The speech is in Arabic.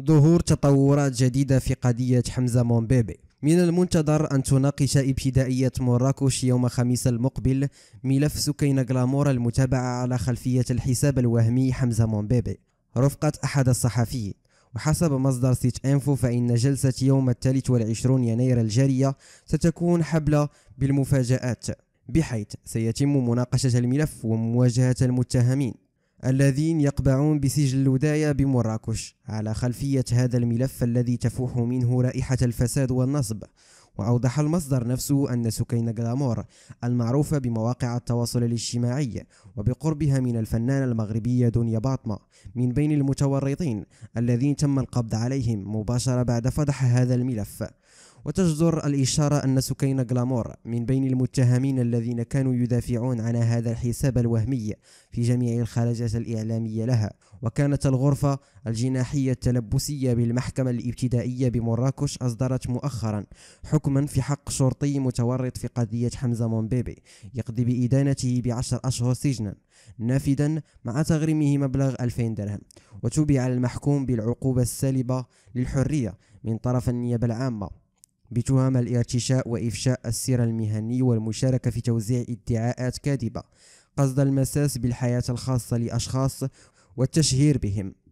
ظهور تطورات جديدة في قضية حمزة مومبيبي من المنتظر أن تناقش ابتدائية مراكش يوم خميس المقبل ملف سكينة غلامور المتابعة على خلفية الحساب الوهمي حمزة مومبيبي رفقة أحد الصحفيين وحسب مصدر سيت انفو فإن جلسة يوم الثالث والعشرون يناير الجارية ستكون حبلة بالمفاجآت بحيث سيتم مناقشة الملف ومواجهة المتهمين الذين يقبعون بسجل الوداية بمراكش على خلفية هذا الملف الذي تفوح منه رائحة الفساد والنصب وأوضح المصدر نفسه أن سكينة غلامور المعروفة بمواقع التواصل الاجتماعي وبقربها من الفنانة المغربية دنيا باطمة من بين المتورطين الذين تم القبض عليهم مباشرة بعد فضح هذا الملف وتجدر الإشارة أن سكينة غلامور من بين المتهمين الذين كانوا يدافعون عن هذا الحساب الوهمي في جميع الخرجات الإعلامية لها وكانت الغرفة الجناحية التلبسية بالمحكمة الابتدائية بمراكش أصدرت مؤخرا حكما في حق شرطي متورط في قضية حمزة مومبيبي يقضي بإدانته بعشر أشهر سجنا نافدا مع تغريمه مبلغ 2000 درهم وتبع المحكوم بالعقوبة السالبة للحرية من طرف النيابة العامة بتهم الارتشاء وإفشاء السر المهني والمشاركة في توزيع ادعاءات كاذبة قصد المساس بالحياة الخاصة لأشخاص والتشهير بهم